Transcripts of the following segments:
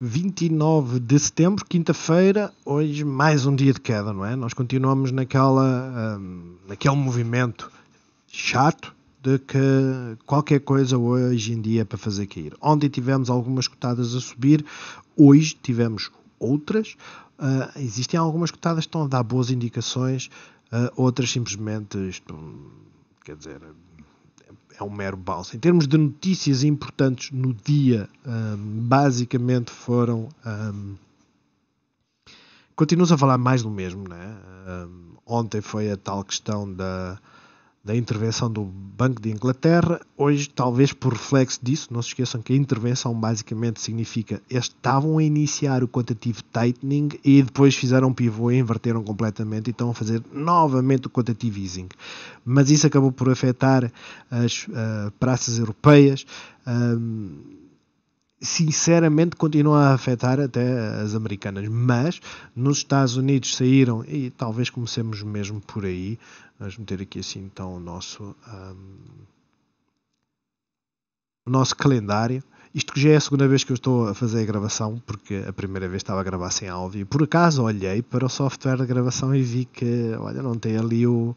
29 de setembro, quinta-feira, hoje mais um dia de queda, não é? Nós continuamos naquela, hum, naquele movimento chato de que qualquer coisa hoje em dia é para fazer cair. Ontem tivemos algumas cotadas a subir, hoje tivemos outras. Uh, existem algumas cotadas que estão a dar boas indicações, uh, outras simplesmente, isto, quer dizer, é um mero balsa. Em termos de notícias importantes no dia, um, basicamente foram. Um, continuamos a falar mais do mesmo, né? Um, ontem foi a tal questão da da intervenção do Banco de Inglaterra. Hoje, talvez por reflexo disso, não se esqueçam que a intervenção basicamente significa que estavam a iniciar o quantitative tightening e depois fizeram um pivô e inverteram completamente e estão a fazer novamente o quantitative easing. Mas isso acabou por afetar as uh, praças europeias. Um, sinceramente continua a afetar até as americanas, mas nos Estados Unidos saíram, e talvez comecemos mesmo por aí, vamos meter aqui assim então o nosso, um, o nosso calendário. Isto que já é a segunda vez que eu estou a fazer a gravação, porque a primeira vez estava a gravar sem áudio. Por acaso olhei para o software de gravação e vi que, olha, não tem ali o,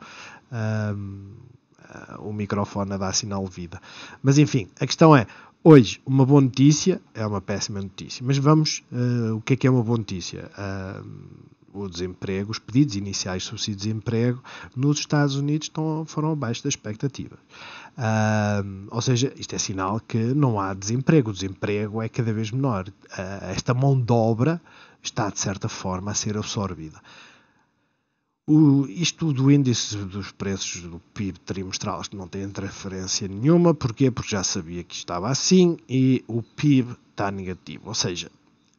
um, o microfone a dar sinal de vida. Mas enfim, a questão é, Hoje, uma boa notícia é uma péssima notícia, mas vamos, uh, o que é que é uma boa notícia? Uh, o desemprego, os pedidos iniciais de subsídio de desemprego nos Estados Unidos estão, foram abaixo das expectativas. Uh, eh, ou seja, isto é sinal que não há desemprego, o desemprego é cada vez menor. esta mão de obra está, de certa forma, a ser absorvida. O, isto do índice dos preços do PIB trimestral não tem interferência nenhuma, porquê? Porque já sabia que estava assim e o PIB está negativo. Ou seja,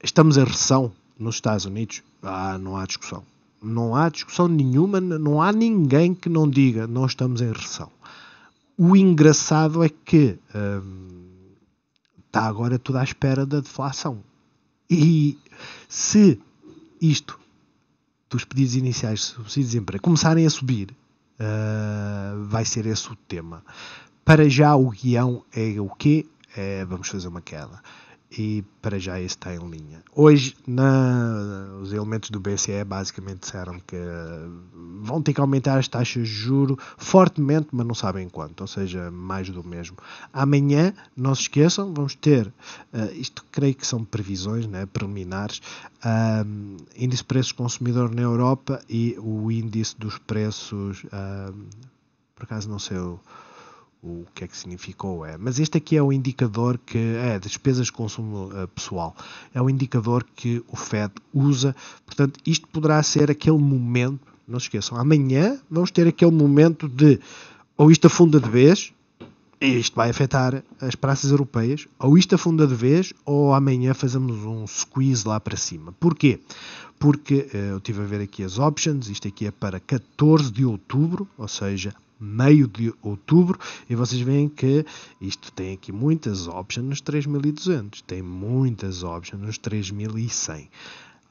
estamos em recessão nos Estados Unidos? Ah, não há discussão. Não há discussão nenhuma, não há ninguém que não diga não estamos em recessão. O engraçado é que hum, está agora tudo à espera da deflação. E se isto dos pedidos iniciais de subsídio de desemprego começarem a subir, uh, vai ser esse o tema. Para já o guião é o quê? É, vamos fazer uma queda e para já está em linha. Hoje, na, os elementos do BCE basicamente disseram que vão ter que aumentar as taxas de juro fortemente, mas não sabem quanto, ou seja, mais do mesmo. Amanhã, não se esqueçam, vamos ter, uh, isto creio que são previsões né, preliminares, eh, índice de preços consumidor na Europa e o índice dos preços, eh, por acaso não sei o o que é que significou. É. Mas este aqui é o indicador que é despesas de consumo eh, pessoal. É o indicador que o Fed usa. Portanto, isto poderá ser aquele momento, não se esqueçam, amanhã vamos ter aquele momento de ou isto afunda de vez, isto vai afetar as praças europeias, ou isto afunda de vez, ou amanhã fazemos um squeeze lá para cima. Porquê? Porque eh, eu estive a ver aqui as options, isto aqui é para 14 de outubro, ou seja, meio de outubro, e vocês veem que isto tem aqui muitas options nos 3200, tem muitas options nos 3100. Uh,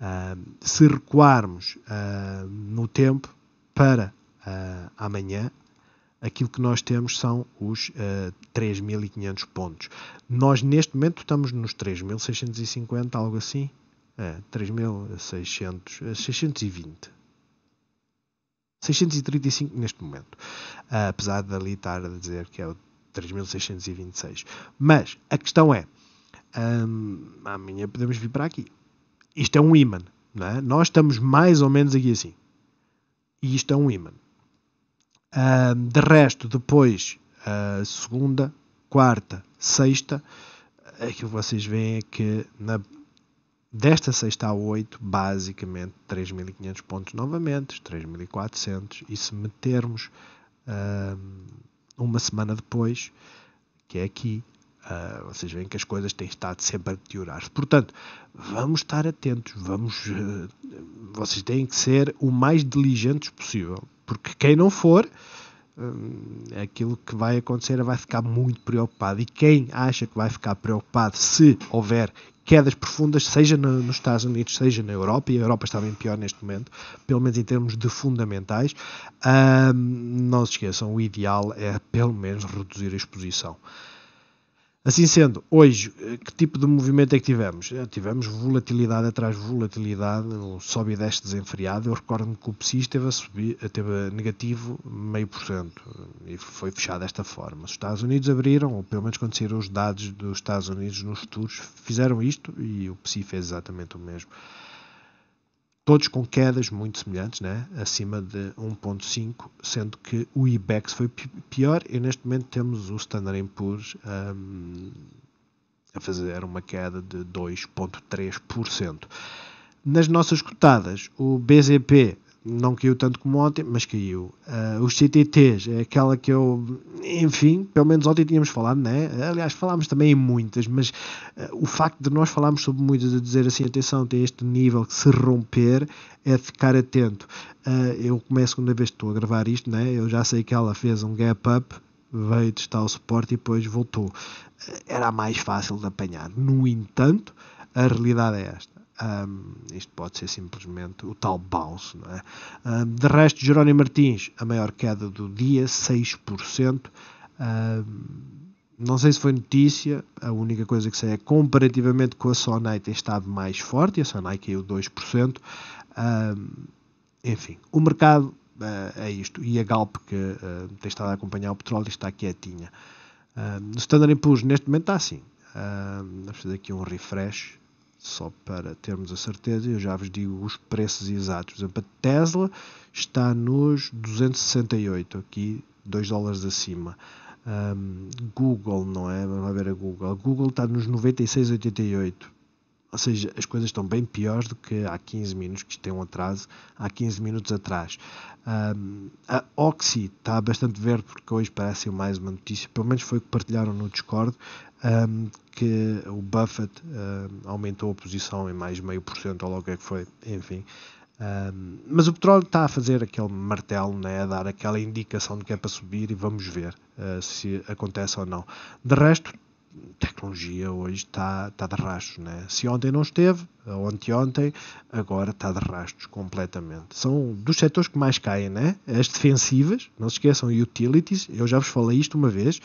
ah, se recuarmos uh, no tempo para uh, amanhã, aquilo que nós temos são os uh, 3.500 pontos. Nós, neste momento, estamos nos 3.650, algo assim. É, 3.620. 635 neste momento. Uh, apesar de ali estar a dizer que é o 3626. Mas a questão é: um, amanhã podemos vir para aqui. Isto é um imã. É? Nós estamos mais ou menos aqui assim. E isto é um imã. Um, de resto, depois, ah, segunda, quarta, sexta, aquilo que vocês veem é que na Desta sexta a oito, basicamente 3.500 pontos novamente, 3.400, e se metermos uh, uma semana depois, que é aqui, uh, vocês veem que as coisas têm estado sempre a deteriorar. Portanto, vamos estar atentos, vamos, uh, vocês têm que ser o mais diligentes possível, porque quem não for, hum, aquilo que vai acontecer vai ficar muito preocupado. E quem acha que vai ficar preocupado se houver quedas profundas, seja no, nos Estados Unidos, seja na Europa, e a Europa está bem pior neste momento, pelo menos em termos de fundamentais. não se esqueçam, o ideal é pelo menos reduzir a exposição. Assim sendo, hoje, eh, que tipo de movimento é que tivemos? Eh, tivemos volatilidade atrás volatilidade, um sobe e desce desenfreado. Eu recordo-me que o PSI esteve a, subir, esteve eh, a negativo meio por cento e foi fechado desta forma. Os Estados Unidos abriram, ou pelo menos quando saíram os dados dos Estados Unidos nos futuros, fizeram isto e o PSI fez exatamente o mesmo todos com quedas muito semelhantes, né? acima de 1.5, sendo que o IBEX foi pior e neste momento temos o Standard Poor's um, a fazer uma queda de 2.3%. Nas nossas cotadas, o BZP não caiu tanto como ontem, mas caiu. Uh, os CTTs, é aquela que eu, enfim, pelo menos ontem tínhamos falado, né? Aliás, falámos também em muitas, mas uh, o facto de nós falarmos sobre muitas, de dizer assim, atenção, tem este nível que se romper, é ficar atento. Uh, eu começo, é segunda vez que estou a gravar isto, né? Eu já sei que ela fez um gap up, veio testar o suporte e depois voltou. era mais fácil de apanhar. No entanto, a realidade é esta um, isto pode ser simplesmente o tal bounce. Não é? Um, de resto, Jerónimo Martins, a maior queda do dia, 6%. Um, não sei se foi notícia, a única coisa que sei é comparativamente com a Sonai tem estado mais forte, a Sonai caiu 2%. Um, enfim, o mercado uh, é isto, e a Galp que uh, tem estado a acompanhar o petróleo está quietinha. Um, Standard Poor's neste momento está assim. vamos fazer aqui um refresh só para termos a certeza, eu já vos digo os preços exatos. Por exemplo, a Tesla está nos 268, aqui 2 dólares acima. Um, Google, não é? Vamos ver a Google. A Google está nos 96,88. Ou seja, as coisas estão bem piores do que há 15 minutos, que isto tem é um atraso, há 15 minutos atrás. Um, a Oxy está bastante verde, porque hoje parece mais uma notícia, pelo menos foi o que partilharam no Discord um, que o Buffett um, aumentou a posição em mais meio por cento, ou logo é que foi, enfim. Um, mas o petróleo está a fazer aquele martelo, né, a dar aquela indicação de que é para subir e vamos ver uh, se acontece ou não. De resto, tecnologia hoje está, está de rastros. Né? Se ontem não esteve, anteontem, agora está de rastros completamente. São dos setores que mais caem, né? as defensivas, não se esqueçam, utilities, eu já vos falei isto uma vez,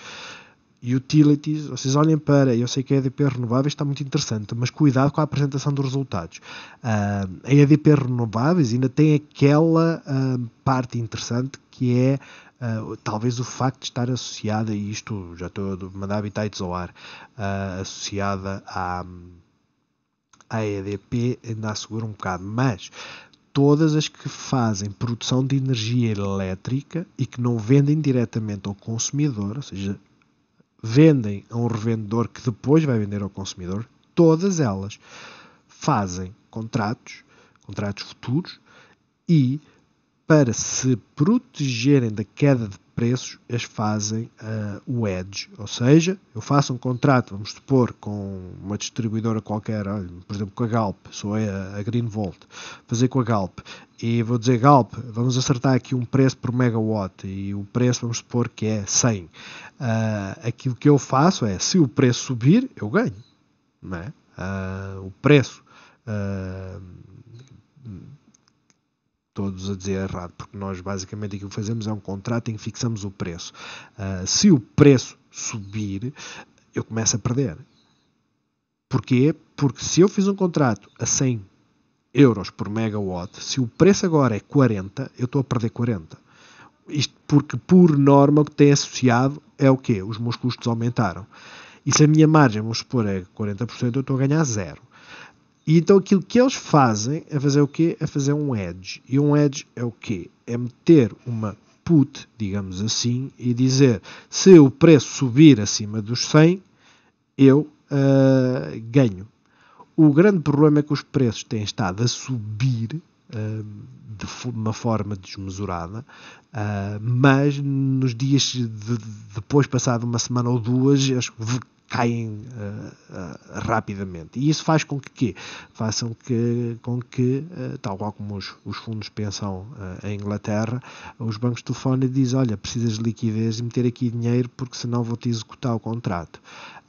utilities, vocês olhem para, eu sei que a EDP Renováveis está muito interessante, mas cuidado com a apresentação dos resultados. Uh, a EDP Renováveis ainda tem aquela uh, parte interessante que é Uh, talvez o facto de estar associada, e isto já estou a mandar habitats ao ar, uh, associada à, à EDP, ainda assegura um bocado, mas todas as que fazem produção de energia elétrica e que não vendem diretamente ao consumidor, ou seja, vendem a um revendedor que depois vai vender ao consumidor, todas elas fazem contratos, contratos futuros, e para se protegerem da queda de preços, as fazem uh, o edge. Ou seja, eu faço um contrato, vamos supor, com uma distribuidora qualquer, por exemplo, com a Galp, sou a, a Greenvolt, fazer com a Galp, e vou dizer, Galp, vamos acertar aqui um preço por megawatt, e o preço, vamos supor, que é 100. Uh, aquilo que eu faço é, se o preço subir, eu ganho. Não é? Uh, ah, o preço. Uh, todos a dizer errado, porque nós basicamente o que fazemos é um contrato em que fixamos o preço. se o preço subir, eu começo a perder. Porquê? Porque se eu fiz um contrato a 100 euros por megawatt, se o preço agora é 40, eu estou a perder 40. Isto porque, por norma, o que tem associado é o quê? Os meus custos aumentaram. E se a minha margem, vamos supor, é 40%, eu estou a ganhar zero. E então aquilo que eles fazem é fazer o quê? É fazer um edge. E um edge é o quê? É meter uma put, digamos assim, e dizer se o preço subir acima dos 100, eu uh, ganho. O grande problema é que os preços têm estado a subir de uma forma desmesurada, ah, mas nos dias de, depois, passado uma semana ou duas, as caem ah, ah, rapidamente. E isso faz com que Façam que, com que, tal qual como os, os fundos pensam em Inglaterra, os bancos telefonem e dizem, olha, precisas de liquidez e meter aqui dinheiro porque senão vou-te executar o contrato.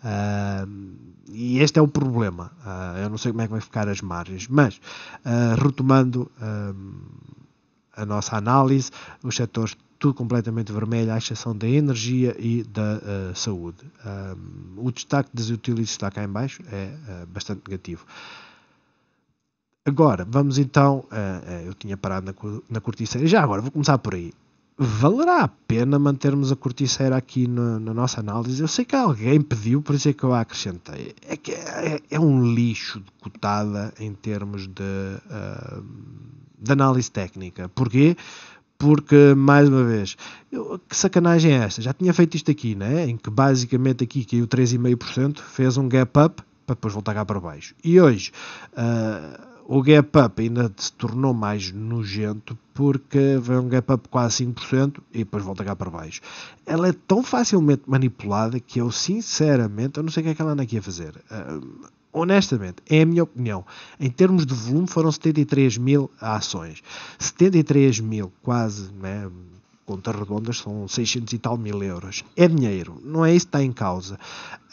Uh, e este é o problema. Uh, eu não sei como é que vai ficar as margens, mas ah, retomando a nossa análise, os setores tudo completamente vermelho, à exceção da energia e da uh, saúde. Um, o destaque das utilities está cá em baixo, é uh, bastante negativo. Agora, vamos então, uh, eu tinha parado na, na corticeira, já agora, vou começar por aí valerá a pena mantermos a corticeira aqui na, na, nossa análise? Eu sei que alguém pediu, por isso é que eu a acrescentei. É que é, é, é um lixo de cotada em termos de, uh, de análise técnica. Porquê? Porque, mais uma vez, eu, que sacanagem é esta? Já tinha feito isto aqui, né? em que basicamente aqui caiu 3,5%, fez um gap up para depois voltar cá para baixo. E hoje, uh, o gap up ainda se tornou mais nojento porque vem um gap up quase 5% e depois volta cá para baixo. Ela é tão facilmente manipulada que eu sinceramente eu não sei o que é que ela anda aqui a fazer. Uh, honestamente, é a minha opinião. Em termos de volume foram 73 mil ações. 73 mil, quase, né? contas redondas são 600 e tal mil euros. É dinheiro, não é isso que está em causa.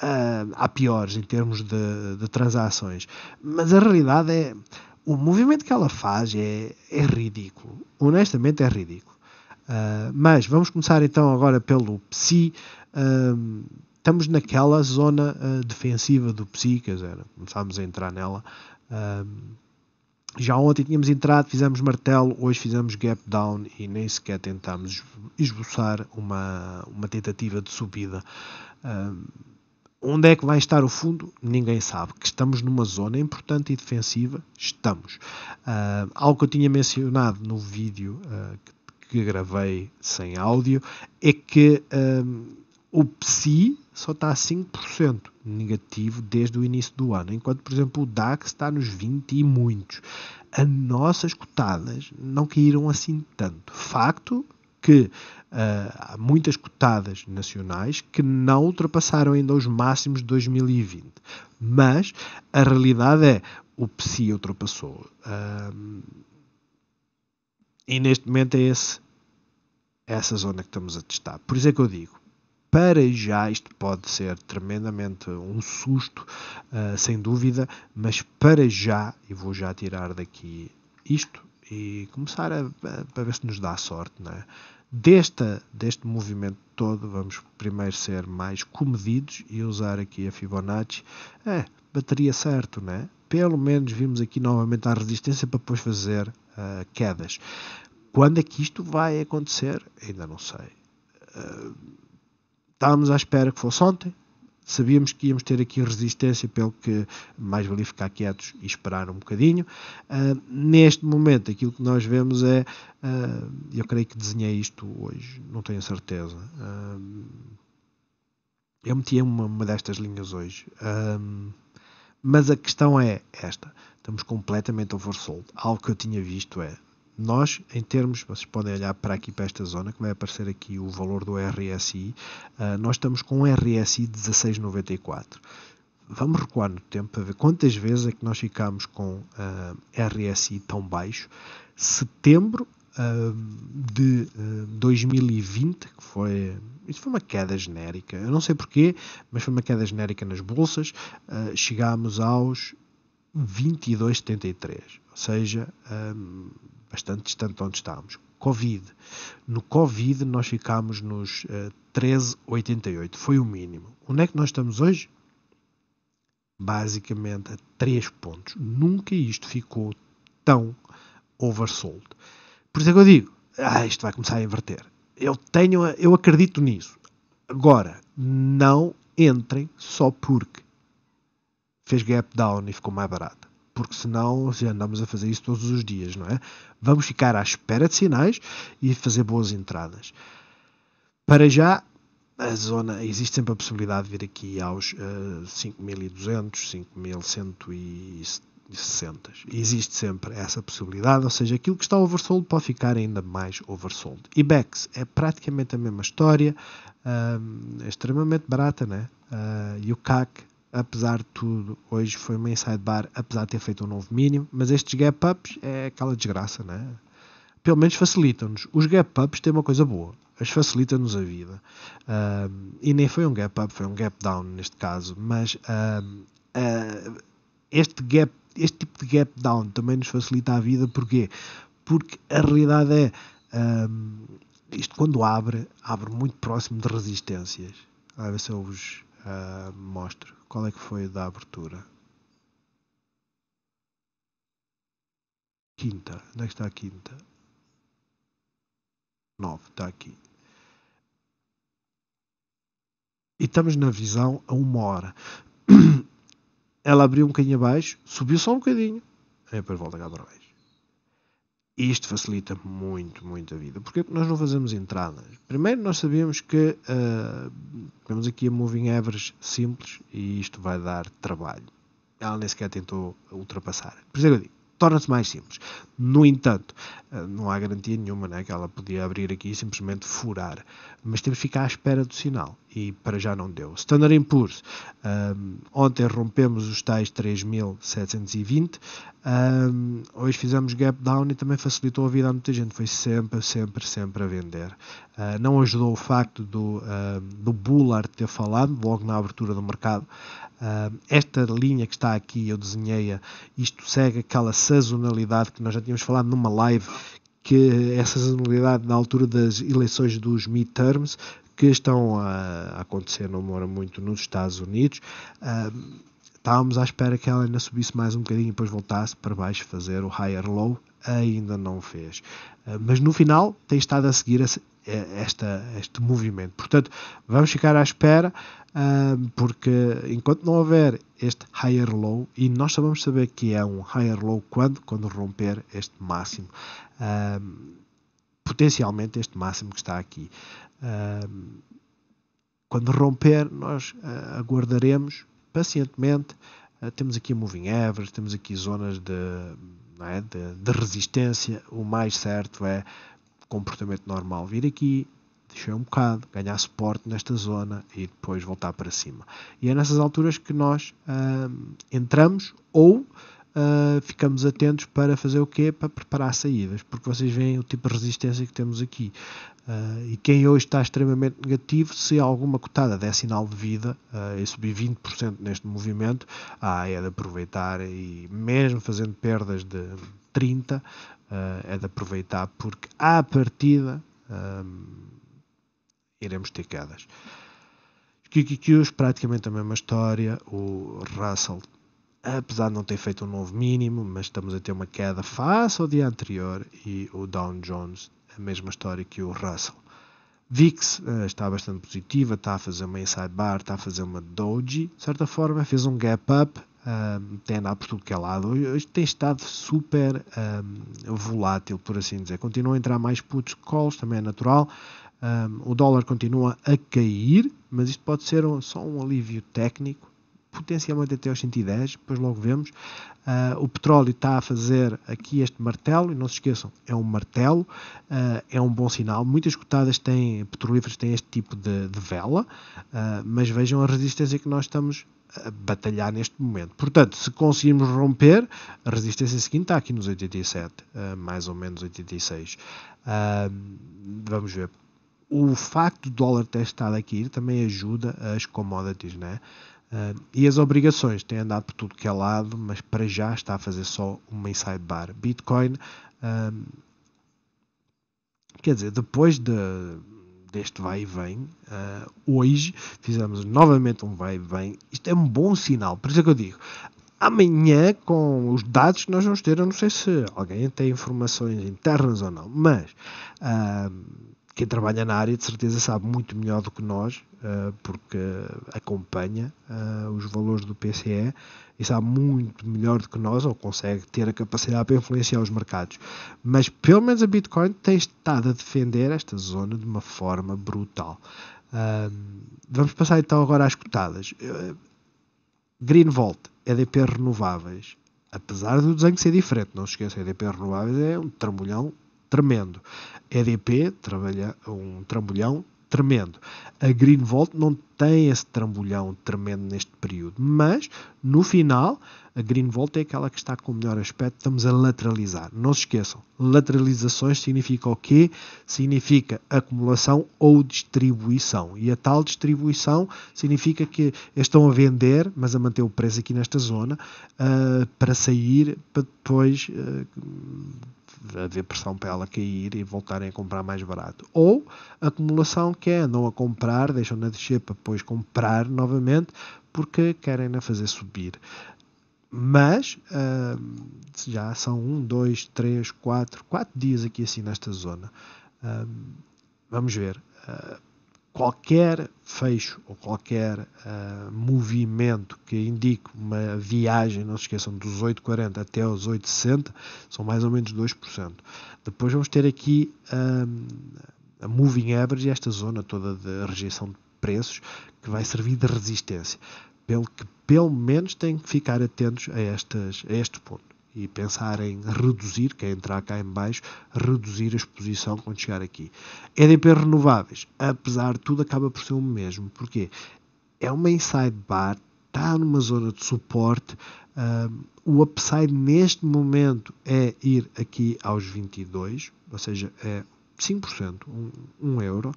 Uh, há piores em termos de, de transações, mas a realidade é o movimento que ela faz é, é ridículo. Honestamente, é ridículo. Uh, mas vamos começar então agora pelo Psi. Uh, ah, estamos naquela zona uh, defensiva do Psi, quer dizer, começámos a entrar nela. Já ontem tínhamos entrado, fizemos martelo, hoje fizemos gap down e nem sequer tentámos esboçar uma, uma tentativa de subida. onde é que vai estar o fundo? Ninguém sabe. Que estamos numa zona importante e defensiva, estamos. Uh, algo que eu tinha mencionado no vídeo uh, que, que, gravei sem áudio é que um, o PSI só está a 5% negativo desde o início do ano, enquanto, por exemplo, o DAX está nos 20 e muitos. As nossas cotadas não caíram assim tanto. Facto que uh, há muitas cotadas nacionais que não ultrapassaram ainda os máximos de 2020. Mas a realidade é o PSI ultrapassou. Uh, e neste momento é esse, é essa zona que estamos a testar. Por isso é que eu digo, para já isto pode ser tremendamente um susto, uh, sem dúvida, mas para já, e vou já tirar daqui isto e começar a, a, a ver se nos dá sorte, né Desta, deste movimento todo, vamos primeiro ser mais comedidos e usar aqui a Fibonacci. É, bateria certo, né? Pelo menos vimos aqui novamente a resistência para depois fazer uh, quedas. Quando é que isto vai acontecer? Ainda não sei. Uh, Estávamos à espera que fosse ontem, sabíamos que íamos ter aqui resistência, pelo que mais valia ficar quietos e esperar um bocadinho. Uh, neste momento, aquilo que nós vemos é. Uh, eu creio que desenhei isto hoje, não tenho certeza. Uh, eu meti uma, uma destas linhas hoje. mas a questão é esta: estamos completamente oversold. Algo que eu tinha visto é nós, em termos, vocês podem olhar para aqui, para esta zona, que vai aparecer aqui o valor do RSI, uh, ah, nós estamos com um RSI 1694. Vamos recuar no tempo para ver quantas vezes é que nós ficámos com uh, ah, RSI tão baixo. Setembro uh, de 2020, que foi isso foi uma queda genérica. Eu não sei porquê, mas foi uma queda genérica nas bolsas. chegámos aos 22,73 seja um, bastante distante de onde estávamos. Covid. No Covid nós ficámos nos uh, eh, 13,88, foi o mínimo. Onde é que nós estamos hoje? Basicamente a 3 pontos. Nunca isto ficou tão oversold. Por isso é que eu digo, ah, isto vai começar a inverter. Eu tenho, eu acredito nisso. Agora, não entrem só porque fez gap down e ficou mais barato porque senão já andamos a fazer isso todos os dias, não é? Vamos ficar à espera de sinais e fazer boas entradas. Para já, a zona, existe sempre a possibilidade de vir aqui aos uh, 5.200, 5.160. Existe sempre essa possibilidade, ou seja, aquilo que está oversold pode ficar ainda mais oversold. IBEX é praticamente a mesma história, uh, é extremamente barata, né? Uh, e o CAC apesar de tudo, hoje foi uma bar apesar de ter feito um novo mínimo, mas estes gap-ups é aquela desgraça, né? Pelo menos facilitam-nos. Os gap-ups têm uma coisa boa, as facilitam-nos a vida. e nem foi um gap-up, foi um gap-down neste caso, mas uh, este, gap, este tipo de gap-down também nos facilita a vida, porquê? Porque a realidade é, isto quando abre, abre muito próximo de resistências. A ver se eu vos ah, mostro. Qual é que foi a da abertura? Quinta. Onde é que está a quinta? Nove. Está aqui. E estamos na visão a uma hora. Ela abriu um bocadinho abaixo, subiu só um bocadinho, e é, depois volta cá para baixo isto facilita muito, muito a vida. Porquê? Porque é nós não fazemos entradas. Primeiro, nós sabemos que uh, temos aqui a moving average simples e isto vai dar trabalho. Ela nem sequer tentou ultrapassar. Por isso é que eu digo, torna-se mais simples. No entanto, não há garantia nenhuma né, que ela podia abrir aqui e simplesmente furar. Mas temos que ficar à espera do sinal e para já não deu. Standard Poor's, um, ontem rompemos os tais 3.720, um, hoje fizemos gap down e também facilitou a vida a muita gente, foi sempre, sempre, sempre a vender. Uh, não ajudou o facto do, uh, do Bullard ter falado logo na abertura do mercado. Uh, esta linha que está aqui, eu desenhei-a, isto segue aquela sazonalidade que nós já tínhamos falado numa live que essa sazonalidade na altura das eleições dos midterms que estão a acontecer, não demora muito, nos Estados Unidos. estávamos à espera que ela ainda subisse mais um bocadinho e depois voltasse para baixo fazer o higher low, ainda não fez. Uh, mas no final tem estado a seguir a, esta, este movimento. Portanto, vamos ficar à espera, uh, porque enquanto não houver este higher low, e nós só vamos saber que é um higher low quando? Quando romper este máximo potencialmente este máximo que está aqui. quando romper, nós ah, aguardaremos pacientemente. Ah, temos aqui moving average, temos aqui zonas de, é, de, de resistência. O mais certo é comportamento normal vir aqui, deixar um bocado, ganhar suporte nesta zona e depois voltar para cima. E é nessas alturas que nós entramos ou uh, ficamos atentos para fazer o quê? Para preparar saídas, porque vocês veem o tipo de resistência que temos aqui. Uh, e quem hoje está extremamente negativo, se alguma cotada der sinal de vida uh, e subir 20% neste movimento, ah, é de aproveitar e mesmo fazendo perdas de 30%, é de aproveitar porque à partida iremos ter quedas. QQQs, praticamente a mesma história. O Russell apesar de não ter feito um novo mínimo, mas estamos a ter uma queda face ao dia anterior e o Dow Jones, a mesma história que o Russell. VIX uh, está bastante positiva, está a fazer uma inside bar, está a fazer uma doji, de certa forma fez um gap up, um, ehm, tem andado por tudo que é lado, hoje tem estado super um, ehm, volátil, por assim dizer, continua a entrar mais putos calls, também é natural, um, ehm, o dólar continua a cair, mas isto pode ser um, só um alívio técnico, potencialmente até aos 110, depois logo vemos. Uh, o petróleo está a fazer aqui este martelo, e não se esqueçam, é um martelo, uh, é um bom sinal. Muitas cotadas têm, petrolíferas têm este tipo de, de vela, uh, mas vejam a resistência que nós estamos a batalhar neste momento. Portanto, se conseguirmos romper, a resistência seguinte está aqui nos 87, mais ou menos 86. vamos ver. O facto do dólar ter estado aqui também ajuda as commodities, né? Uh, e as obrigações têm andado por tudo que é lado, mas para já está a fazer só uma inside bar Bitcoin, um, ah, quer dizer, depois de, deste vai e vem, uh, hoje fizemos novamente um vai e vem. Isto é um bom sinal, por isso é que eu digo. Amanhã, com os dados que nós vamos ter, eu não sei se alguém tem informações internas ou não, mas uh, quem trabalha na área de certeza sabe muito melhor do que nós, eh, porque acompanha eh, os valores do PCE e sabe muito melhor do que nós, ou consegue ter a capacidade para influenciar os mercados. Mas pelo menos a Bitcoin tem estado a defender esta zona de uma forma brutal. Vamos passar então agora às cotadas. Eh, Green Vault, EDP Renováveis. Apesar do desenho ser diferente, não se esqueça, EDP Renováveis é um trambolhão tremendo. EDP, trabalha, um trambolhão tremendo. A Green Greenvolt não tem esse trambolhão tremendo neste período, mas no final a Green Greenvolt é aquela que está com o melhor aspecto. Estamos a lateralizar. Não se esqueçam, lateralizações significa o quê? Significa acumulação ou distribuição. E a tal distribuição significa que estão a vender, mas a manter o preço aqui nesta zona uh, para sair, para depois. Uh, haver pressão para ela cair e voltarem a comprar mais barato. Ou acumulação, que é não a comprar, deixam na descer para depois comprar novamente, porque querem na fazer subir. Mas uh, já são um, dois, três, quatro, quatro dias aqui assim nesta zona. Uh, vamos ver. Uh, qualquer fecho ou qualquer uh, movimento que indique uma viagem, não se esqueçam, dos 8,40 até aos 8,60, são mais ou menos 2%. Depois vamos ter aqui ah, a moving average, esta zona toda de rejeição de preços, que vai servir de resistência, pelo que pelo menos têm que ficar atentos a, estas, a este ponto e pensar em reduzir, quem é entrar cá em baixo, reduzir a exposição quando chegar aqui. EDP Renováveis, apesar de tudo, acaba por ser o mesmo. Porquê? É uma inside bar, está numa zona de suporte. Um, ah, o upside neste momento é ir aqui aos 22, ou seja, é 5%, 1 um, um euro.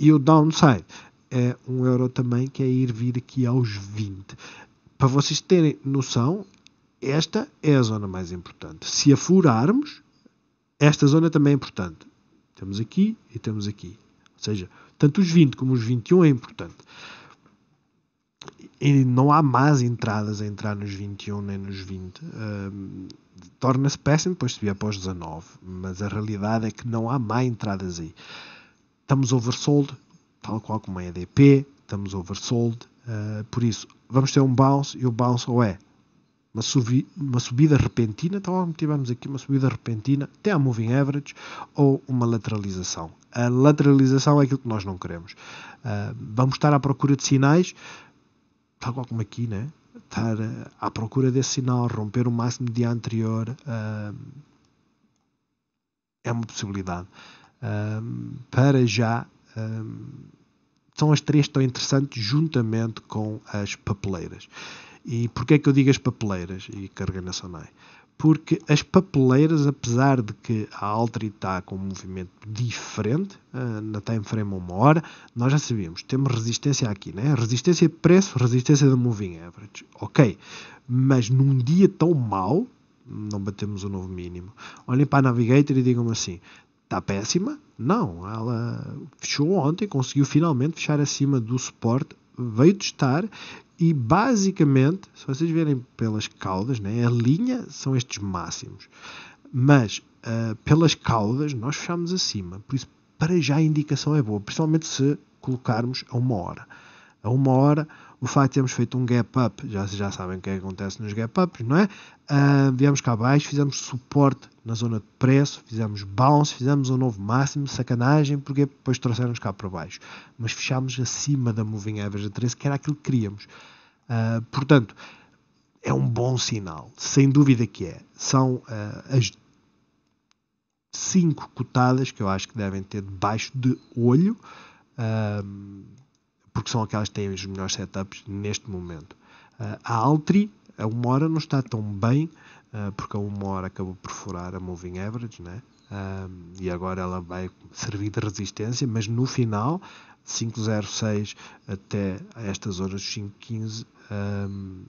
E o downside é 1 um euro também, que é ir vir aqui aos 20. Para vocês terem noção, esta é a zona mais importante. Se afurarmos esta zona também é importante. Temos aqui e temos aqui. Ou seja, tanto os 20 como os 21 é importante. E não há más entradas a entrar nos 21 nem nos 20. Um, Torna-se péssimo depois de vier após 19. Mas a realidade é que não há mais entradas aí. Estamos oversold, tal qual como a EDP, estamos oversold. Uh, por isso, vamos ter um bounce e o bounce ou é uma, subi, uma subida repentina, então tivemos aqui uma subida repentina até a moving average ou uma lateralização. A lateralização é aquilo que nós não queremos. Uh, vamos estar à procura de sinais, tal qual como aqui, né? estar ah, à procura desse sinal, romper o máximo de dia anterior, uh, é uma possibilidade. para já, são as três que estão interessantes juntamente com as papeleiras. E porquê é que eu digo as papeleiras e na Sonai? Porque as papeleiras, apesar de que a Altri está com um movimento diferente, eh, na time frame uma hora, nós já sabíamos, temos resistência aqui, né? resistência de preço, resistência da moving average, ok, mas num dia tão mau, não batemos o novo mínimo. Olhem para a Navigator e digam me assim: está péssima? Não, ela fechou ontem, conseguiu finalmente fechar acima do suporte, veio testar e basicamente, se vocês verem pelas caudas, né, a linha são estes máximos. Mas uh, pelas caudas nós fechamos acima. Por isso, para já a indicação é boa, principalmente se colocarmos a uma hora a uma hora, o facto de termos feito um gap-up, já, já sabem o que, é que acontece nos gap-ups, não é? Uh, viemos cá abaixo, fizemos suporte na zona de preço, fizemos bounce, fizemos um novo máximo, sacanagem, porque depois trouxeram-nos cá para baixo. Mas fechámos acima da moving average de 13, que era aquilo que queríamos. Uh, portanto, é um bom sinal, sem dúvida que é. São uh, as cinco cotadas que eu acho que devem ter debaixo de olho. Uh, porque são aquelas que têm os melhores setups neste momento. Uh, a Altri, a uma hora não está tão bem, uh, porque a uma hora acabou por furar a Moving Average, né? Uh, e agora ela vai servir de resistência, mas no final, 5.06 até estas horas 5.15, um,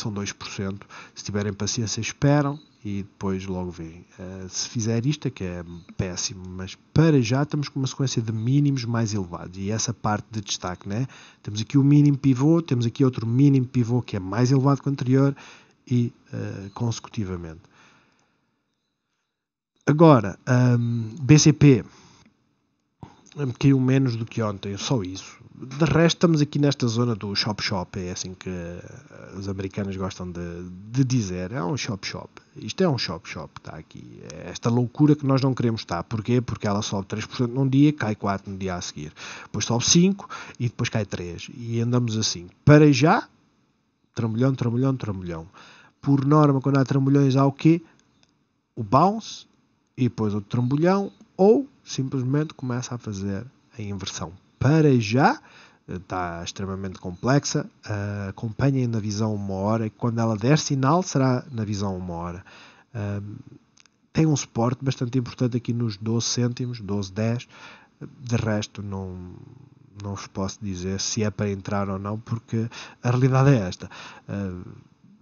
são 2%. Se tiverem paciência, esperam e depois logo vêm. Uh, eh, se fizer isto é que é péssimo, mas para já estamos com uma sequência de mínimos mais elevados e essa parte de destaque, né? Temos aqui o mínimo pivô, temos aqui outro mínimo pivô que é mais elevado que o anterior e uh, consecutivamente. Agora, um, ehm, BCP caiu menos do que ontem, só isso. De resto, estamos aqui nesta zona do Shop Shop, é assim que eh, os americanos gostam de, de dizer. É um Shop Shop. Isto é um Shop Shop, está aqui. É esta loucura que nós não queremos estar. Tá? Porquê? Porque ela sobe 3% num dia, cai 4% no dia a seguir. Depois sobe 5% e depois cai 3%. E andamos assim. Para já, trambolhão, trambolhão, trambolhão. Por norma, quando há trambolhões, há o quê? O bounce e depois outro trambolhão, ou simplesmente começa a fazer a inversão. Para já, está eh, extremamente complexa, uh, eh, acompanhem na visão uma hora, e quando ela der sinal, será na visão uma hora. Uh, tem um suporte bastante importante aqui nos 12 cêntimos, 12, 10, de resto não, não vos posso dizer se é para entrar ou não, porque a realidade é esta. Uh,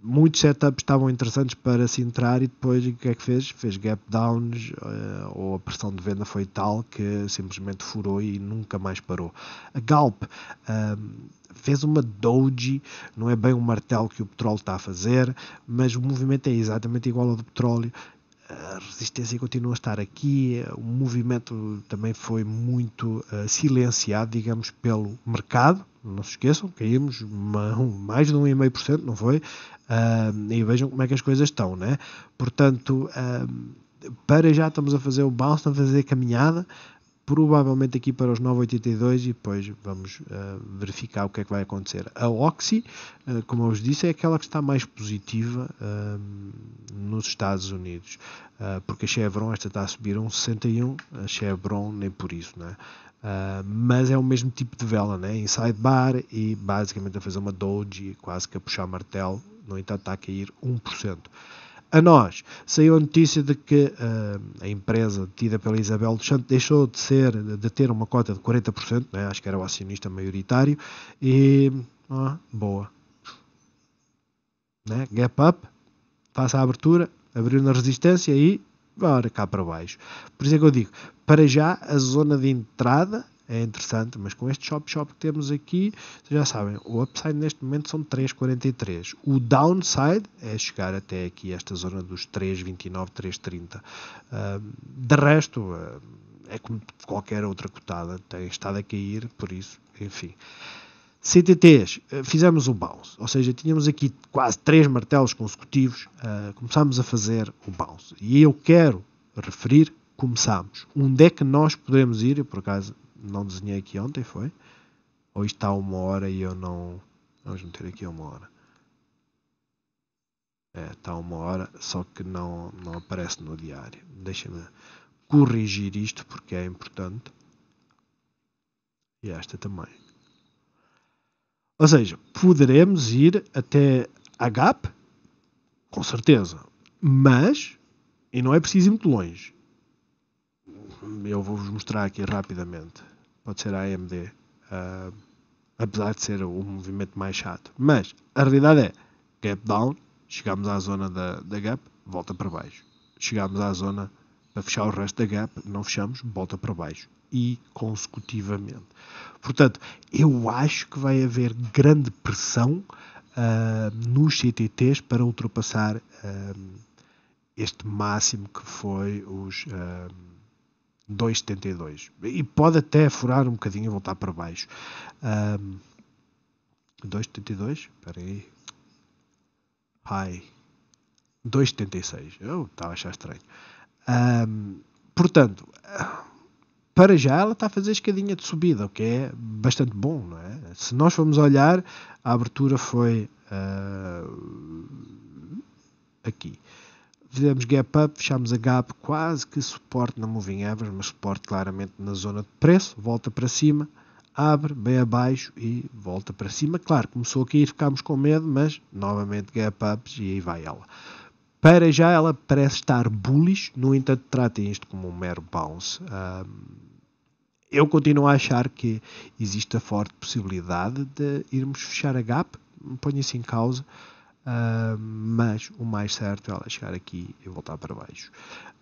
muitos setups estavam interessantes para se entrar e depois o que é que fez? Fez gap downs uh, ou a pressão de venda foi tal que simplesmente furou e nunca mais parou. A Galp uh, fez uma doji, não é bem um martelo que o petróleo está a fazer, mas o movimento é exatamente igual ao do petróleo. A resistência continua a estar aqui. O movimento também foi muito uh, silenciado, digamos, pelo mercado não se esqueçam, caímos mais de 1,5%, não foi? Uh, e vejam como é que as coisas estão, né? Portanto, uh, para já estamos a fazer o bounce, estamos a fazer a caminhada, provavelmente aqui para os 9,82 e depois vamos uh, verificar o que é que vai acontecer. A Oxy, uh, como eu vos disse, é aquela que está mais positiva uh, nos Estados Unidos, ah, porque a Chevron esta está a subir a um 61, a Chevron nem por isso, né? Ah, mas é o mesmo tipo de vela, né? inside bar e basicamente a fazer uma doji, quase que a puxar martelo, no entanto está a cair 1%. A nós, saiu a notícia de que uh, a empresa detida pela Isabel dos Santos deixou de, ser, de ter uma cota de 40%, né? acho que era o acionista maioritário, e boa. Né? Gap up, faça a abertura, abriu na resistência e ora cá para baixo. Por isso é que eu digo, para já a zona de entrada é interessante, mas com este shop shop que temos aqui, já sabem, o upside neste momento são 3,43. O downside é chegar até aqui esta zona dos 3,29, 3,30. Uh, de resto, uh, é como qualquer outra cotada, tem estado a cair, por isso, enfim. CTTs, eh, fizemos um bounce, ou seja, tínhamos aqui quase três martelos consecutivos, uh, começámos a fazer o bounce. E eu quero referir, começámos. Onde é que nós podemos ir? Eu, por acaso, não desenhei aqui ontem, foi? Hoje está uma hora e eu não... Vamos meter aqui uma hora. É, está uma hora, só que não, não aparece no diário. Deixa-me corrigir isto, porque é importante. E esta também. Ou seja, poderemos ir até a Gap, com certeza, mas, e não é preciso ir muito longe, eu vou-vos mostrar aqui rapidamente, pode ser a AMD, uh, ah, apesar de ser o movimento mais chato, mas a realidade é, gap down, chegamos à zona da, da gap, volta para baixo, chegamos à zona para fechar o resto da gap, não fechamos, volta para baixo e consecutivamente. Portanto, eu acho que vai haver grande pressão uh, nos CTTs para ultrapassar uh, este máximo que foi os uh, ah, 2,72. E pode até furar um bocadinho e voltar para baixo. Uh, 2,72? Espera aí. High. 2,76. estava a achar estranho. portanto para já ela está a fazer a escadinha de subida, o que é bastante bom, não é? Se nós formos olhar, a abertura foi uh, aqui. Fizemos gap up, fechámos a gap, quase que suporte na moving average, mas suporte claramente na zona de preço, volta para cima, abre bem abaixo e volta para cima. Claro, começou aqui e ficámos com medo, mas novamente gap ups e aí vai ela. Para já ela parece estar bullish, no entanto tratem isto como um mero bounce. eu continuo a achar que existe a forte possibilidade de irmos fechar a gap, ponho assim em causa, uh, mas o mais certo é ela chegar aqui e voltar para baixo.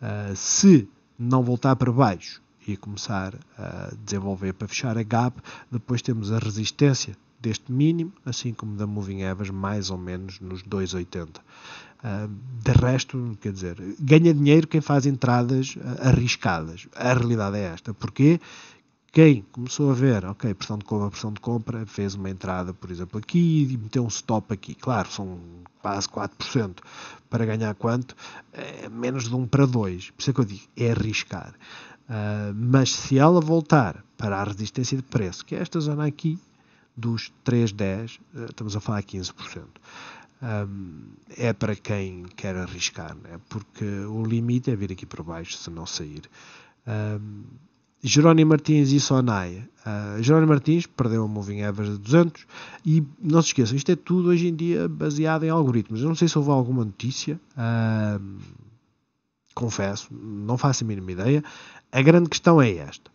Uh, se não voltar para baixo e começar a desenvolver para fechar a gap, depois temos a resistência deste mínimo, assim como da Moving Average, mais ou menos nos 2,80 de resto, quer dizer, ganha dinheiro quem faz entradas eh, arriscadas. A realidade é esta. Porquê? Quem começou a ver, ok, pressão de compra, pressão de compra, fez uma entrada, por exemplo, aqui e meteu um stop aqui. Claro, são quase 4%. Para ganhar quanto? É menos de 1 para 2. Por isso é que eu digo, é arriscar. Uh, mas se ela voltar para a resistência de preço, que é esta zona aqui, dos 3,10, uh, eh, estamos a falar 15% um, é para quem quer arriscar, né? porque o limite é vir aqui para baixo se não sair. Um, Jerónimo Martins e Sonai. Uh, ah, Jerónimo Martins perdeu a moving average de 200 e não se esqueçam, isto é tudo hoje em dia baseado em algoritmos. Eu não sei se houve alguma notícia, uh, confesso, não faço a mínima ideia. A grande questão é esta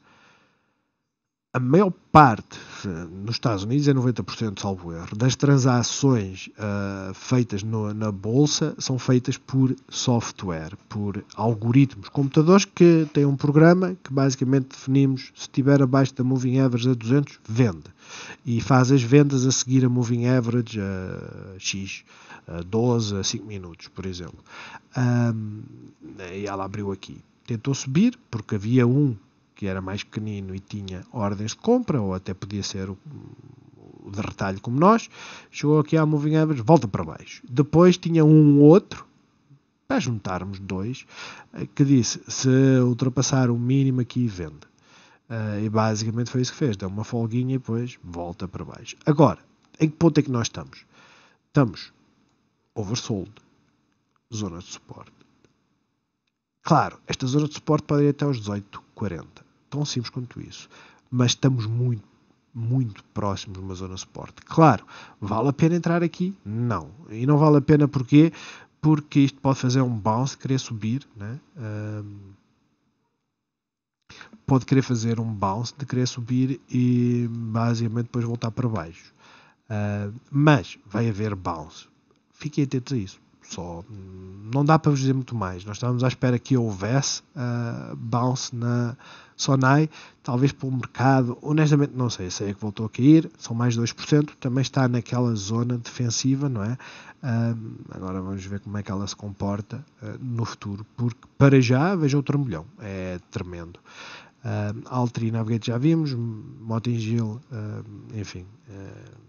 a maior parte, eh, nos Estados Unidos é 90%, salvo erro, das transações uh, feitas no, na bolsa são feitas por software, por algoritmos, computadores que têm um programa que basicamente definimos se estiver abaixo da Moving Average a 200, vende. E faz as vendas a seguir a Moving Average a X, a 12, a 5 minutos, por exemplo. Um, e ela abriu aqui. Tentou subir porque havia um que era mais pequenino e tinha ordens de compra, ou até podia ser o, o de retalho como nós, chegou aqui à Moving Average, volta para baixo. Depois tinha um outro, para juntarmos dois, eh, que disse, se ultrapassar o mínimo aqui, vende. Uh, e basicamente foi isso que fez, deu uma folguinha e depois volta para baixo. Agora, em que ponto é que nós estamos? Estamos oversold, zona de suporte. Claro, esta zona de suporte pode ir até aos 18,40. Tão simples quanto isso. Mas estamos muito, muito próximos de uma zona de suporte. Claro, vale a pena entrar aqui? Não. E não vale a pena porquê? Porque isto pode fazer um bounce, querer subir, né? Um, pode querer fazer um bounce de querer subir e basicamente depois voltar para baixo. Uh, mas vai haver bounce. Fiquem atentos a isso. Só não dá para vos dizer muito mais. Nós estávamos à espera que houvesse uh, bounce na Sonai, talvez pelo mercado, honestamente não sei, sei que voltou a cair, são mais 2%, também está naquela zona defensiva, não é? Uh, agora vamos ver como é que ela se comporta uh, no futuro, porque para já veja o trambolhão, é tremendo. Uh, Altri Navigate já vimos, Motengil uh, enfim. Uh,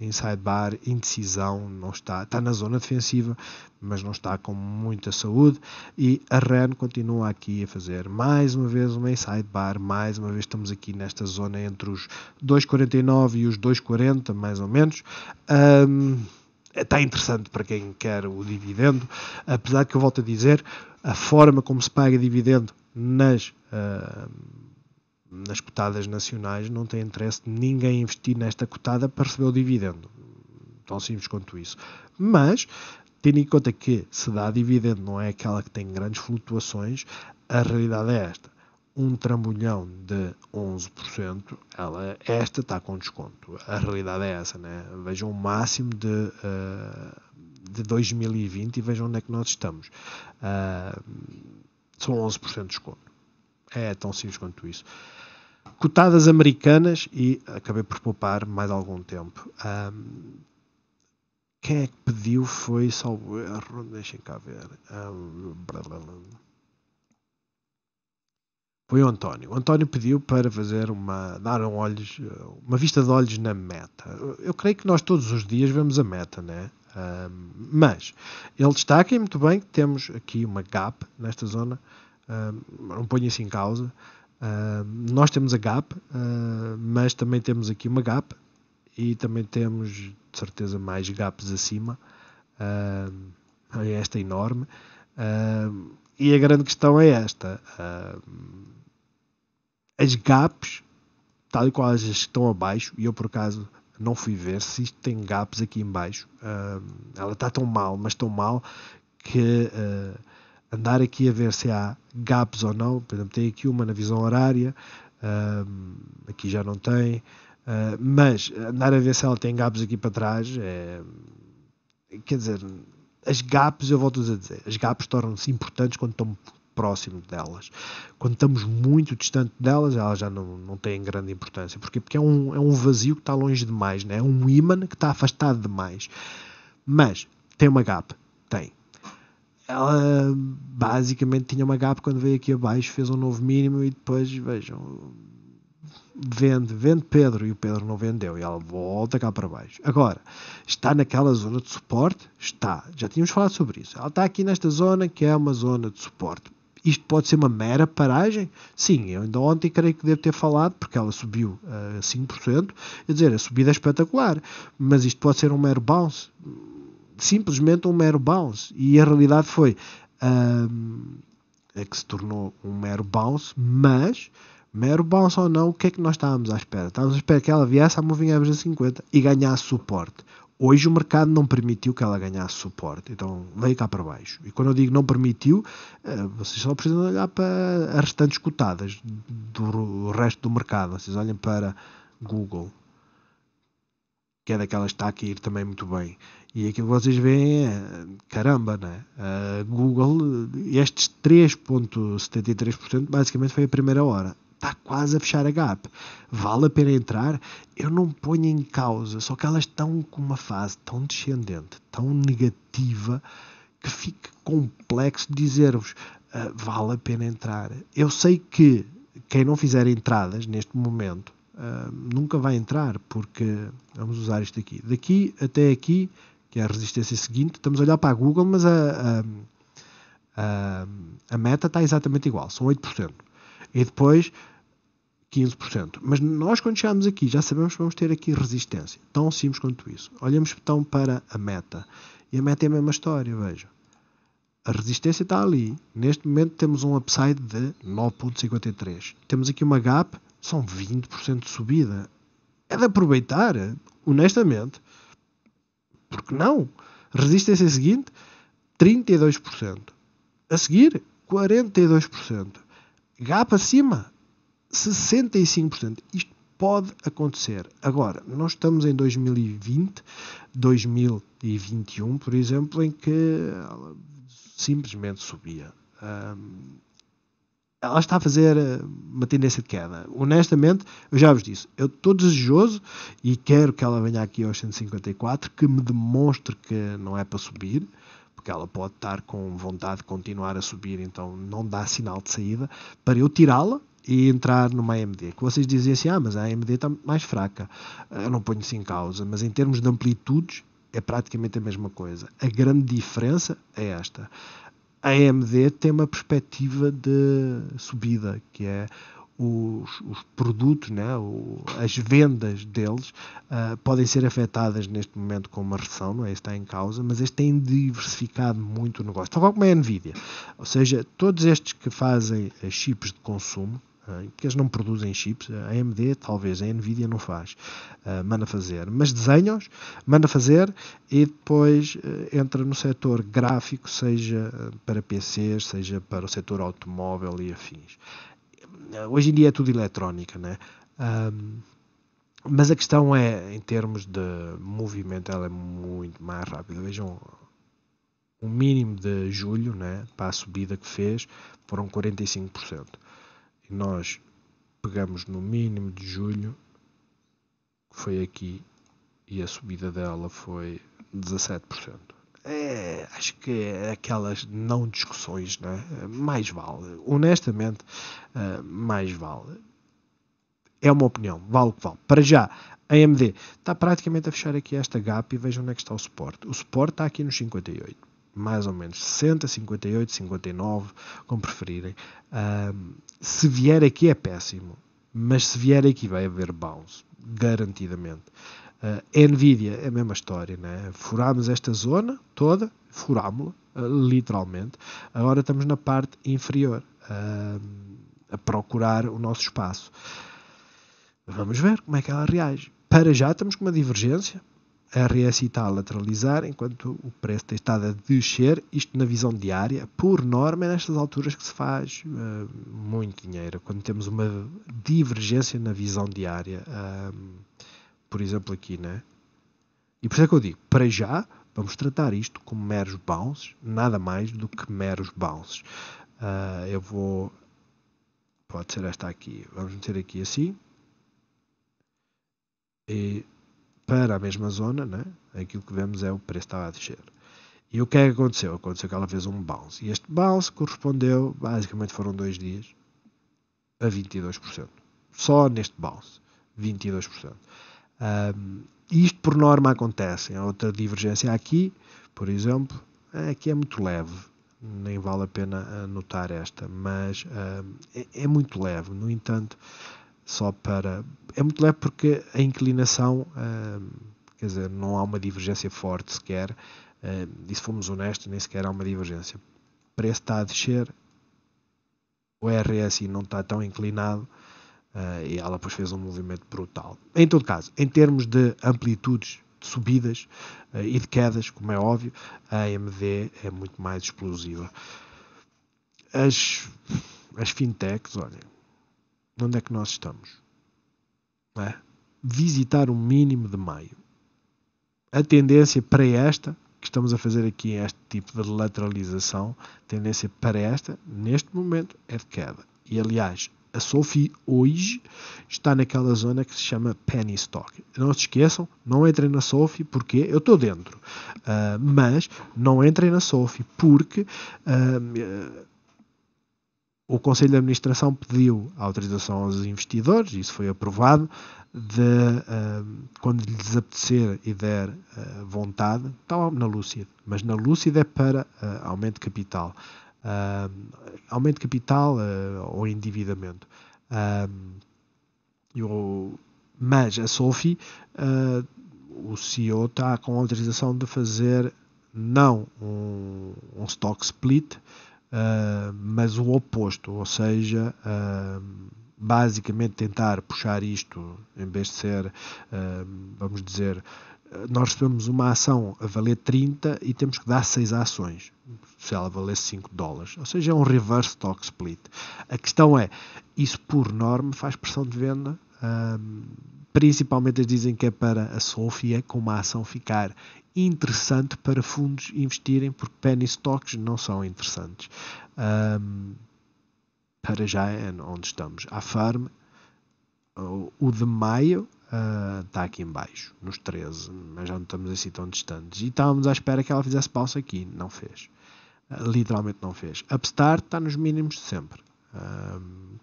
em sidebar, indecisão, não está, está na zona defensiva, mas não está com muita saúde. E a Ren continua aqui a fazer mais uma vez uma inside bar, mais uma vez estamos aqui nesta zona entre os 2,49 e os 2,40, mais ou menos. Um, está interessante para quem quer o dividendo, apesar que eu volto a dizer, a forma como se paga dividendo nas. Uh, nas cotadas nacionais, não tem interesse de ninguém investir nesta cotada para receber o dividendo. Tão simples quanto isso. Mas, tendo em conta que se dá dividendo, não é aquela que tem grandes flutuações, a realidade é esta um trambolhão de 11%, ela, esta está com desconto. A realidade é essa, né? Vejam o máximo de, uh, de 2020 e vejam onde é que nós estamos. Uh, são 11% de desconto. É tão simples quanto isso cotadas americanas e acabei por poupar mais algum tempo. Um, quem é que pediu foi, salvo erro, deixem cá ver. Um, Foi o António. O António pediu para fazer uma. dar um olhos, uma vista de olhos na meta. Eu creio que nós todos os dias vemos a meta, né? Um, mas ele destaca e muito bem que temos aqui uma gap nesta zona. Um, não ponho isso em causa. Uh, nós temos a Gap, uh, mas também temos aqui uma Gap e também temos de certeza mais Gaps acima. Uh, esta é enorme. e a grande questão é esta: as Gaps, tal e qual as estão abaixo, e eu por acaso não fui ver se isto tem gaps aqui embaixo. ela está tão mal, mas tão mal que andar aqui a ver se há gaps ou não. Por exemplo, tem aqui uma na visão horária, aqui já não tem, uh, mas andar a ver se ela tem gaps aqui para trás, é, quer dizer, as gaps, eu volto a dizer, as gaps tornam-se importantes quando estão próximo delas. Quando estamos muito distante delas, elas já não, não têm grande importância. Porquê? Porque é um, é um vazio que está longe demais, né? é um ímã que está afastado demais. Mas tem uma gap? Tem ela basicamente tinha uma gap quando veio aqui abaixo, fez um novo mínimo e depois, vejam, vende, vende Pedro e o Pedro não vendeu e ela volta cá para baixo. Agora, está naquela zona de suporte? Está, já tínhamos falado sobre isso. Ela está aqui nesta zona que é uma zona de suporte. Isto pode ser uma mera paragem? Sim, eu ainda ontem creio que devo ter falado, porque ela subiu a uh, 5%, quer dizer, a subida é espetacular, mas isto pode ser um mero bounce? simplesmente um mero bounce. E a realidade foi um, é que se tornou um mero bounce, mas mero bounce ou não, o que é que nós estávamos à espera? Estávamos à espera que ela viesse a Moving Average 50 e ganhasse suporte. Hoje o mercado não permitiu que ela ganhasse suporte, então veio cá para baixo. E quando eu digo não permitiu, eh, vocês só precisam olhar para as restantes cotadas do resto do mercado. Vocês olhem para Google, que é daquelas que está aqui ir também muito bem. E aquilo que vocês veem é, caramba, né? A Google, estes 3,73% basicamente foi a primeira hora. Está quase a fechar a gap. Vale a pena entrar? Eu não ponho em causa, só que elas estão com uma fase tão descendente, tão negativa, que fica complexo dizer-vos uh, vale a pena entrar. Eu sei que quem não fizer entradas neste momento uh, nunca vai entrar, porque vamos usar isto aqui. Daqui até aqui é a resistência seguinte, estamos a olhar para a Google, mas a, a, a, a meta está exatamente igual, são 8%. E depois 15%. Mas nós, quando chegamos aqui, já sabemos que vamos ter aqui resistência. Tão simples quanto isso. Olhamos então para a meta. E a meta é a mesma história, veja. A resistência está ali. Neste momento temos um upside de 9.53. Temos aqui uma gap, são 20% de subida. É de aproveitar, honestamente. Porque não? Resistência seguinte, 32%. A seguir, 42%. Gap acima, 65%. Isto pode acontecer. Agora, nós estamos em 2020, 2021, por exemplo, em que ela simplesmente subia. Um, ela está a fazer eh, uma tendência de queda. Honestamente, eu já vos disse, eu estou desejoso e quero que ela venha aqui aos 154, que me demonstre que não é para subir, porque ela pode estar com vontade de continuar a subir, então não dá sinal de saída, para eu tirá-la e entrar numa AMD. Que vocês dizem assim, ah, mas a AMD está mais fraca. Eh, eu não ponho isso em causa, mas em termos de amplitudes, é praticamente a mesma coisa. A grande diferença é esta a AMD tem uma perspectiva de subida, que é os, os produtos, né, o, as vendas deles uh, podem ser afetadas neste momento com uma recessão, não é? Isso está em causa, mas eles têm diversificado muito o negócio, tal como é a Nvidia. Ou seja, todos estes que fazem eh, chips de consumo, eh, que eles não produzem chips, a AMD talvez, a Nvidia não faz, uh, manda fazer, mas desenhos, manda fazer e depois uh, entra no setor gráfico, seja para PCs, seja para o setor automóvel e afins. Uh, hoje em dia é tudo eletrónica, né? mas a questão é, em termos de movimento, ela é muito mais rápida. Vejam o mínimo de julho, né, para a subida que fez, foram 45% e nós pegamos no mínimo de julho, que foi aqui, e a subida dela foi 17%. É, acho que é aquelas não discussões, né? mais vale. Honestamente, eh, mais vale. É uma opinião, vale o que vale. Para já, a AMD está praticamente a fechar aqui esta gap e vejam onde é que está o suporte. O suporte está aqui nos 58, mais ou menos 60, 58, 59, como preferirem. Se vier aqui é péssimo, mas se vier aqui vai haver bounce, garantidamente. Uh, Nvidia é a mesma história, né? Furámos esta zona toda, furámos-la, eh, literalmente. Agora estamos na parte inferior, uh, a procurar o nosso espaço. Vamos ver como é que ela reage. Para já estamos com uma divergência, RS está a lateralizar, enquanto o preço tem estado a descer, isto na visão diária. Por norma, é nestas alturas que se faz uh, muito dinheiro, quando temos uma divergência na visão diária, ehm, por exemplo, aqui, né? E por isso é que eu digo, para já, vamos tratar isto como meros bounces, nada mais do que meros bounces. Uh, eu vou. Pode ser esta aqui. Vamos meter aqui assim. E para a mesma zona, né, aquilo que vemos é o preço estava a descer. E o que é que aconteceu? Aconteceu que ela fez um bounce. E este bounce correspondeu, basicamente foram dois dias, a 22%. Só neste bounce, 22%. Um, isto por norma acontece. Há outra divergência aqui, por exemplo, aqui é, é muito leve. Nem vale a pena anotar esta, mas um, é, é muito leve. No entanto, só para. É muito leve porque a inclinação, hum, quer dizer, não há uma divergência forte sequer. Hum, e se formos honestos, nem sequer há uma divergência. O preço está a descer, o RSI não está tão inclinado hum, e ela depois fez um movimento brutal. Em todo caso, em termos de amplitudes de subidas e de quedas, como é óbvio, a AMD é muito mais explosiva. As, as fintechs, olhem, onde é que nós estamos? É? Visitar o mínimo de maio. A tendência para esta, que estamos a fazer aqui este tipo de lateralização, a tendência para esta, neste momento, é de queda. E aliás, a Sophie hoje está naquela zona que se chama Penny Stock. Não se esqueçam, não entrem na Sophie porque eu estou dentro. Uh, mas não entrem na Sophie porque uh, o Conselho de Administração pediu autorização aos investidores, isso foi aprovado, de, uh, quando lhes apetecer e der uh, vontade, tal então, na Lúcida, mas na Lúcida é para uh, aumento de capital. aumento de capital ah, ou endividamento. Eu, mas a Sophie, o CEO está com autorização de fazer não um, um stock split, uh, mas o oposto, ou seja, uh, basicamente tentar puxar isto, em vez de ser, ah, vamos dizer, nós recebemos uma ação a valer 30 e temos que dar 6 ações, se ela valesse 5 dólares. Ou seja, é um reverse stock split. A questão é, isso por norma faz pressão de venda, principalmente eles dizem que é para a Sofia com é uma ação ficar interessante para fundos investirem, porque penny stocks não são interessantes. Um, para já é onde estamos. A Farm, o de maio, uh, ah, está aqui embaixo, nos 13, mas já não estamos assim tão distantes. E estávamos à espera que ela fizesse pausa aqui, não fez. Uh, literalmente não fez. Upstart está nos mínimos de sempre,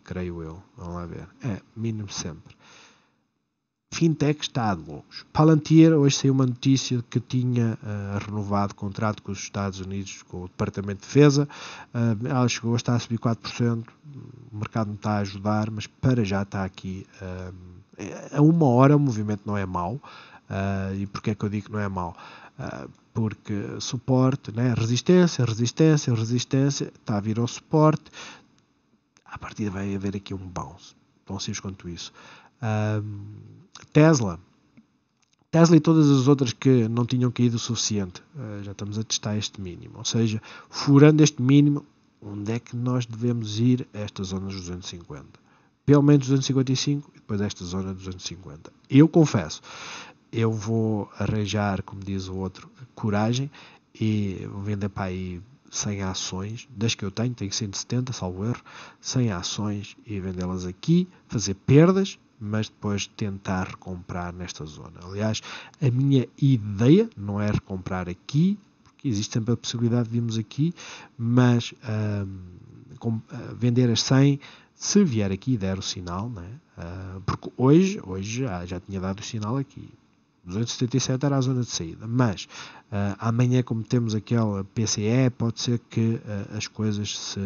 creio eu. Vamos lá ver. É, mínimo sempre. Fintech está de longe. Palantir, hoje saiu uma notícia de que tinha uh, renovado contrato com os Estados Unidos, com o Departamento de Defesa. Uh, ela chegou a estar a subir 4%, o mercado não está a ajudar, mas para já está aqui. Uh, a uma hora o movimento não é mau. e porquê é que eu digo que não é mau? porque suporte, né? resistência, resistência, resistência, está a vir ao suporte. A partir vai haver aqui um bounce. Tão simples quanto isso. Tesla. Tesla e todas as outras que não tinham caído o suficiente. Eh, já estamos a testar este mínimo. Ou seja, furando este mínimo, onde é que nós devemos ir a esta zona dos 250? Pelo menos 255 e depois esta zona dos 250. Eu confesso, eu vou arranjar, como diz o outro, coragem e vender para aí 100 ações, das que eu tenho, tenho 170, salvo erro, 100 ações e vendê-las aqui, fazer perdas mas depois tentar recomprar nesta zona. Aliás, a minha ideia não é recomprar aqui, porque existe sempre a possibilidade de virmos aqui, mas uh, com, uh, vender as 100 se vier aqui der o sinal, né? Uh, porque hoje, hoje já, já tinha dado o sinal aqui. 277 era a zona de saída, mas uh, amanhã, como temos aquela PCE, pode ser que uh, as coisas se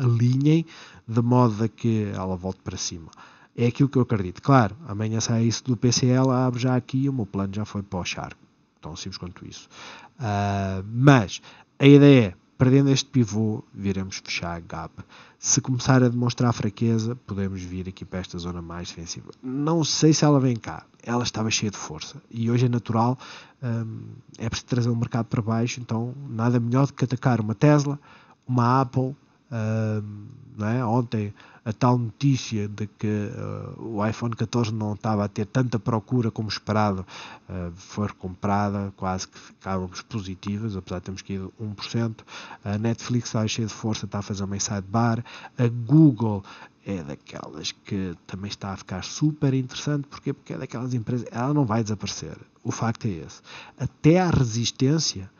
alinhem de modo a que ela volte para cima. É aquilo que eu acredito. Claro, amanhã sai isso do PCL, abre já aqui e o meu plano já foi para o Sharp. Tão simples quanto isso. Uh, mas a ideia é, perdendo este pivô, viremos fechar a gap. Se começar a demonstrar fraqueza, podemos vir aqui para esta zona mais defensiva. Não sei se ela vem cá. Ela estava cheia de força. E hoje é natural, um, é preciso trazer o mercado para baixo. Então, nada melhor do que atacar uma Tesla, uma Apple é? Ontem a tal notícia de que uh, o iPhone 14 não estava a ter tanta procura como esperado uh, foi comprada, quase que ficávamos positivas, apesar de termos caído 1%. A Netflix está cheia de força, está a fazer uma sidebar. A Google é daquelas que também está a ficar super interessante, porquê? porque é daquelas empresas, ela não vai desaparecer. O facto é esse. Até a resistência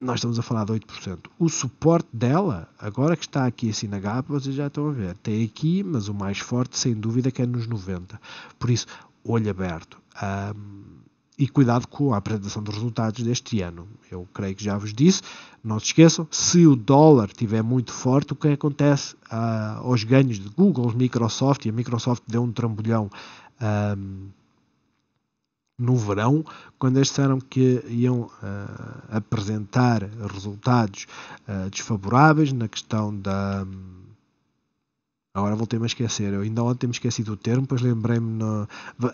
nós estamos a falar de 8%. O suporte dela, agora que está aqui assim na gap, vocês já estão a ver, tem aqui, mas o mais forte, sem dúvida, que é nos 90. Por isso, olho aberto. Um, e cuidado com a apresentação dos resultados deste ano. Eu creio que já vos disse. Não se esqueçam, se o dólar estiver muito forte, o que é acontece uh, aos ganhos de Google, Microsoft, e a Microsoft deu um trambolhão um, no verão, quando eles disseram que iam uh, apresentar resultados uh, desfavoráveis na questão da. Agora voltei-me a esquecer, eu ainda ontem me esqueci do termo, pois lembrei-me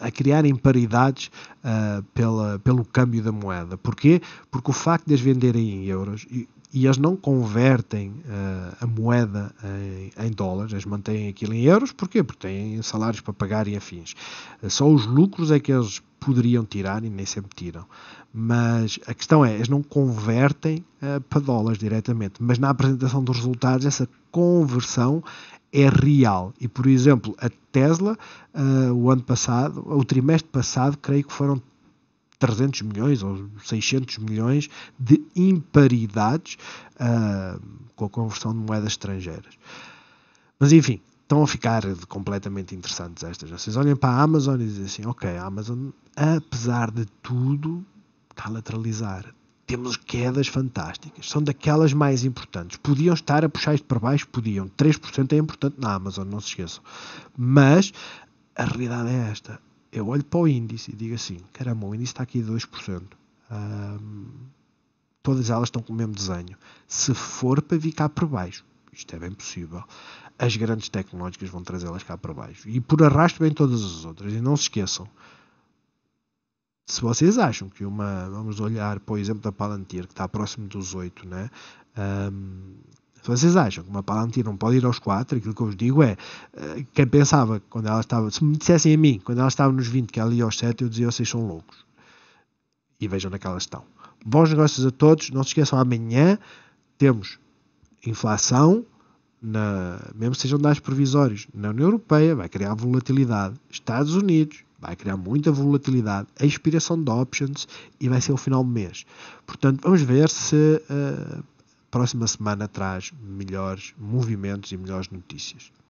a criar imparidades uh, pela, pelo câmbio da moeda. Porquê? Porque o facto de as venderem em euros, e eles não convertem uh, a moeda em, em, dólares, eles mantêm aquilo em euros, porquê? Porque têm salários para pagar e afins. Eh, só os lucros é que eles poderiam tirar e nem sempre tiram. Mas a questão é, eles não convertem uh, para dólares diretamente, mas na apresentação dos resultados essa conversão é real. E, por exemplo, a Tesla, o ano passado, o trimestre passado, creio que foram 300 milhões ou 600 milhões de imparidades uh, com a conversão de moedas estrangeiras. Mas enfim, estão a ficar completamente interessantes estas. Vocês olhem para a Amazon e dizem assim: ok, a Amazon, apesar de tudo, está a lateralizar. Temos quedas fantásticas, são daquelas mais importantes. Podiam estar a puxar isto para baixo, podiam. 3% é importante na Amazon, não se esqueçam. Mas a realidade é esta: eu olho para o índice e digo assim: caramba, o índice está aqui 2%. Um, todas elas estão com o mesmo desenho. Se for para vir cá por baixo, isto é bem possível, as grandes tecnológicas vão trazê-las cá para baixo. E por arrasto bem todas as outras. E não se esqueçam, se vocês acham que uma, vamos olhar para o exemplo da Palantir, que está próximo dos 8, né? Um, vocês acham que uma Palantir não pode ir aos 4? Aquilo que eu vos digo é, eh, quem pensava quando ela estava, se me dissessem a mim, quando ela estava nos 20, que ela ia aos 7, eu dizia, vocês são loucos. E vejam onde é que elas estão. Bons negócios a todos, não se esqueçam, amanhã temos inflação, na, mesmo sejam dados provisórios, na União Europeia, vai criar volatilidade. Estados Unidos, vai criar muita volatilidade, a expiração de options e vai ser o final do mês. Portanto, vamos ver se uh, próxima semana traz melhores movimentos e melhores notícias.